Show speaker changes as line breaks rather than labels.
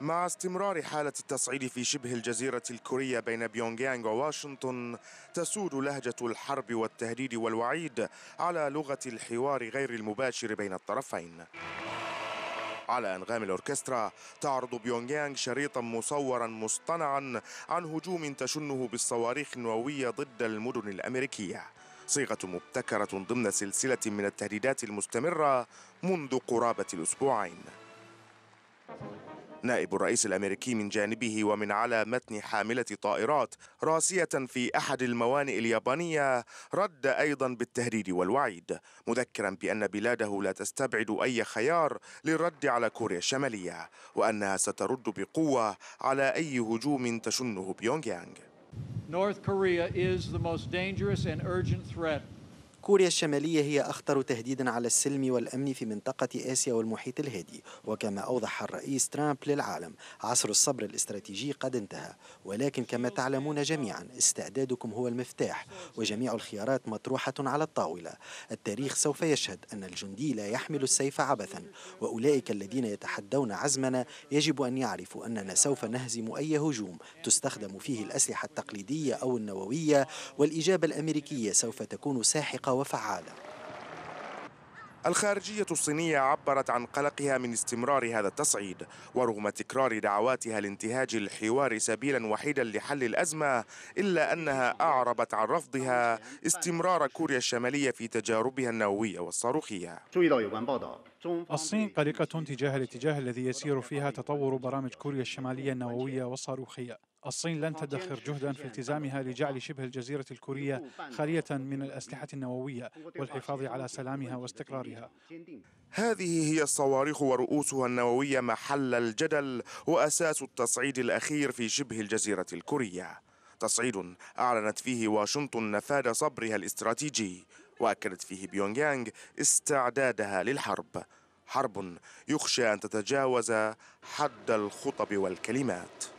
مع استمرار حالة التصعيد في شبه الجزيرة الكورية بين بيونغيانغ وواشنطن تسود لهجة الحرب والتهديد والوعيد على لغة الحوار غير المباشر بين الطرفين على أنغام الأوركسترا تعرض بيونغيانغ شريطا مصورا مصطنعا عن هجوم تشنه بالصواريخ النووية ضد المدن الأمريكية صيغة مبتكرة ضمن سلسلة من التهديدات المستمرة منذ قرابة الأسبوعين نائب الرئيس الامريكي من جانبه ومن على متن حامله طائرات راسيه في احد الموانئ اليابانيه رد ايضا بالتهديد والوعيد مذكرا بان بلاده لا تستبعد اي خيار للرد على كوريا الشماليه وانها سترد بقوه على اي هجوم تشنه بيونغ يانغ
North Korea is the most dangerous and urgent threat كوريا الشمالية هي أخطر تهديد على السلم والأمن في منطقة آسيا والمحيط الهادي وكما أوضح الرئيس ترامب للعالم عصر الصبر الاستراتيجي قد انتهى ولكن كما تعلمون جميعا استعدادكم هو المفتاح وجميع الخيارات مطروحة على الطاولة التاريخ سوف يشهد أن الجندي لا يحمل السيف عبثا وأولئك الذين يتحدون عزمنا يجب أن يعرفوا أننا سوف نهزم أي هجوم تستخدم فيه الأسلحة التقليدية أو النووية والإجابة الأمريكية سوف تكون ساحقة وفعالة
الخارجية الصينية عبرت عن قلقها من استمرار هذا التصعيد ورغم تكرار دعواتها لانتهاج الحوار سبيلا وحيدا لحل الأزمة إلا أنها أعربت عن رفضها استمرار كوريا الشمالية في تجاربها النووية والصاروخية
الصين قلقة تجاه الاتجاه الذي يسير فيها تطور برامج كوريا الشمالية النووية والصاروخية الصين لن تدخر جهدا في التزامها لجعل شبه الجزيرة الكورية خالية من الأسلحة النووية والحفاظ على سلامها واستقرارها
هذه هي الصواريخ ورؤوسها النووية محل الجدل وأساس التصعيد الأخير في شبه الجزيرة الكورية تصعيد أعلنت فيه واشنطن نفاذ صبرها الاستراتيجي وأكدت فيه بيونغ يانغ استعدادها للحرب حرب يخشى أن تتجاوز حد الخطب والكلمات